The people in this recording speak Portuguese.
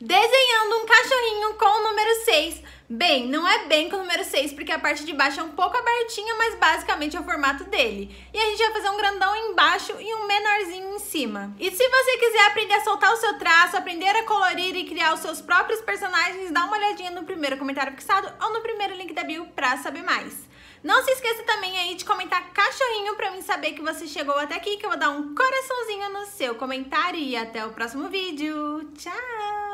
desenhando um cachorrinho com o número 6. Bem, não é bem com o número 6, porque a parte de baixo é um pouco abertinha, mas basicamente é o formato dele. E a gente vai fazer um grandão embaixo e um menorzinho em cima. E se você quiser aprender a soltar o seu traço, aprender a colorir e criar os seus próprios personagens, dá uma olhadinha no primeiro comentário fixado ou no primeiro link da bio pra saber mais. Não se esqueça também aí de comentar cachorrinho pra mim saber que você chegou até aqui, que eu vou dar um coraçãozinho no seu comentário. E até o próximo vídeo. Tchau!